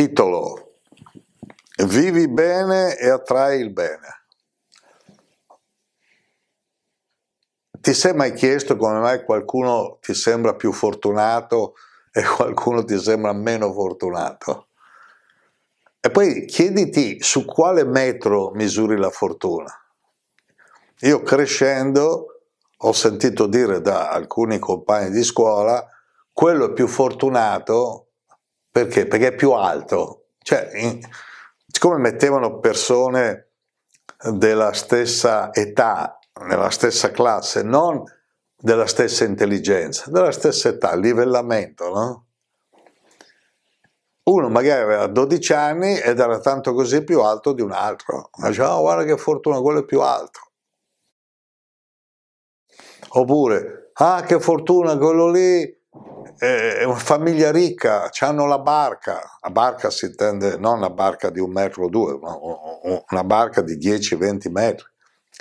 Titolo Vivi bene e attrai il bene. Ti sei mai chiesto come mai qualcuno ti sembra più fortunato e qualcuno ti sembra meno fortunato? E poi chiediti su quale metro misuri la fortuna. Io crescendo ho sentito dire da alcuni compagni di scuola quello più fortunato perché? Perché è più alto. Cioè, in, siccome mettevano persone della stessa età, nella stessa classe, non della stessa intelligenza, della stessa età, livellamento, no? Uno magari aveva 12 anni ed era tanto così più alto di un altro. Ma diceva, oh, guarda che fortuna, quello è più alto. Oppure, ah che fortuna quello lì è eh, eh, una famiglia ricca, hanno la barca, la barca si intende non una barca di un metro o due, ma una barca di 10-20 metri.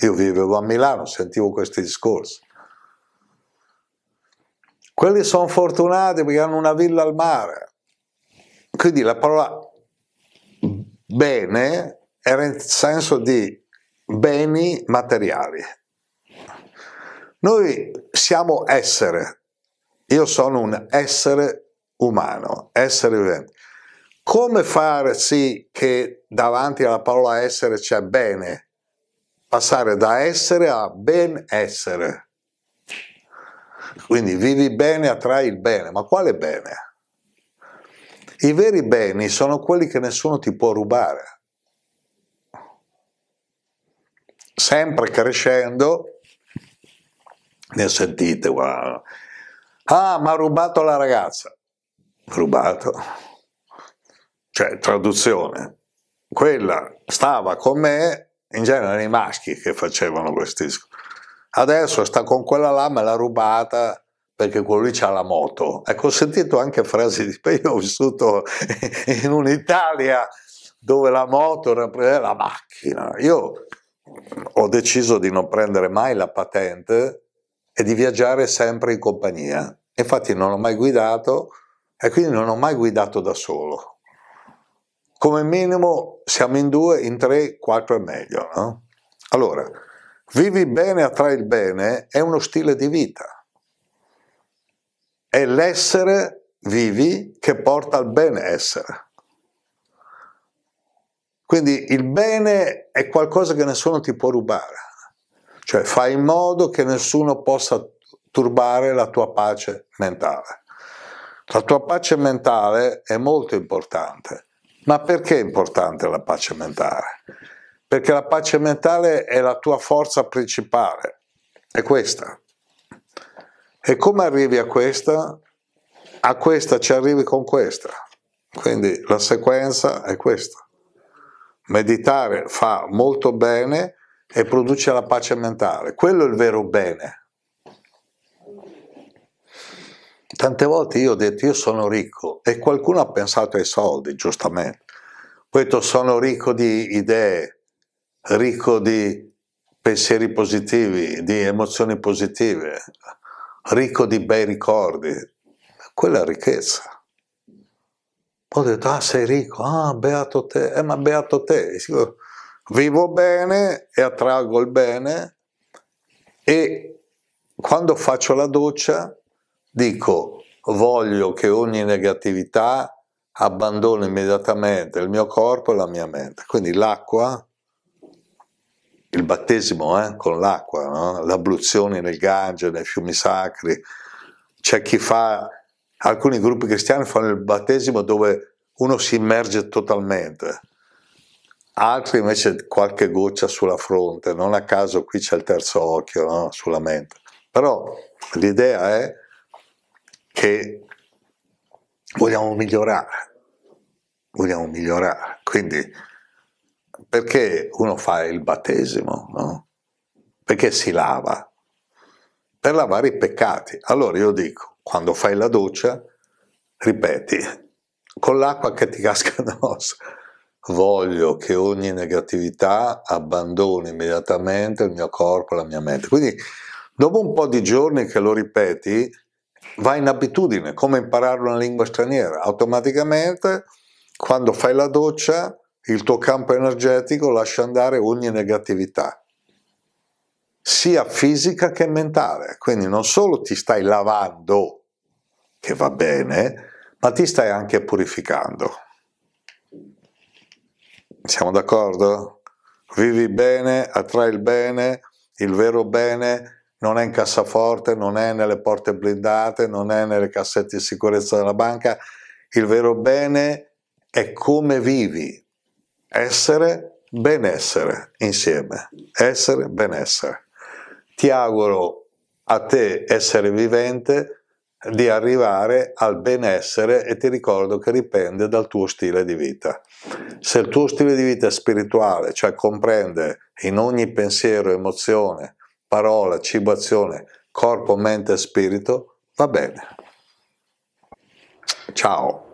Io vivevo a Milano, sentivo questi discorsi. Quelli sono fortunati perché hanno una villa al mare. Quindi la parola bene era in senso di beni materiali. Noi siamo essere, io sono un essere umano, essere vivente. Come far sì che davanti alla parola essere c'è bene? Passare da essere a benessere. Quindi vivi bene, attrai il bene, ma quale bene? I veri beni sono quelli che nessuno ti può rubare. Sempre crescendo, ne sentite, wow, Ah, ma ha rubato la ragazza. Rubato. Cioè, traduzione. Quella stava con me, in genere erano i maschi che facevano questi Adesso sta con quella là, me l'ha rubata perché quello lì c'ha la moto. Ecco, ho sentito anche frasi di... Io ho vissuto in un'Italia dove la moto rappresenta la macchina. Io ho deciso di non prendere mai la patente e di viaggiare sempre in compagnia infatti non ho mai guidato e quindi non ho mai guidato da solo. Come minimo siamo in due, in tre, quattro è meglio. No? Allora, vivi bene, attrae il bene, è uno stile di vita. È l'essere vivi che porta al benessere. Quindi il bene è qualcosa che nessuno ti può rubare, cioè fai in modo che nessuno possa turbare la tua pace mentale. La tua pace mentale è molto importante. Ma perché è importante la pace mentale? Perché la pace mentale è la tua forza principale, è questa. E come arrivi a questa? A questa ci arrivi con questa. Quindi la sequenza è questa. Meditare fa molto bene e produce la pace mentale. Quello è il vero bene. Tante volte io ho detto io sono ricco e qualcuno ha pensato ai soldi, giustamente. Poi ho detto sono ricco di idee, ricco di pensieri positivi, di emozioni positive, ricco di bei ricordi. Quella è ricchezza. Ho detto, ah sei ricco, ah beato te, eh, ma beato te. Vivo bene e attraggo il bene e quando faccio la doccia dico voglio che ogni negatività abbandoni immediatamente il mio corpo e la mia mente. Quindi l'acqua, il battesimo eh, con l'acqua, no? le nel Gange, nei fiumi sacri, c'è chi fa, alcuni gruppi cristiani fanno il battesimo dove uno si immerge totalmente, altri invece qualche goccia sulla fronte, non a caso qui c'è il terzo occhio no? sulla mente. Però l'idea è che vogliamo migliorare, vogliamo migliorare. Quindi perché uno fa il battesimo? No? Perché si lava? Per lavare i peccati. Allora io dico, quando fai la doccia, ripeti, con l'acqua che ti casca addosso, voglio che ogni negatività abbandoni immediatamente il mio corpo, la mia mente. Quindi dopo un po' di giorni che lo ripeti, va in abitudine, come imparare una lingua straniera. Automaticamente, quando fai la doccia, il tuo campo energetico lascia andare ogni negatività, sia fisica che mentale. Quindi non solo ti stai lavando, che va bene, ma ti stai anche purificando. Siamo d'accordo? Vivi bene, attrai il bene, il vero bene, non è in cassaforte, non è nelle porte blindate, non è nelle cassette di sicurezza della banca. Il vero bene è come vivi, essere benessere insieme, essere benessere. Ti auguro a te essere vivente di arrivare al benessere e ti ricordo che dipende dal tuo stile di vita. Se il tuo stile di vita è spirituale, cioè comprende in ogni pensiero, emozione, parola, cibo, azione, corpo, mente e spirito, va bene. Ciao.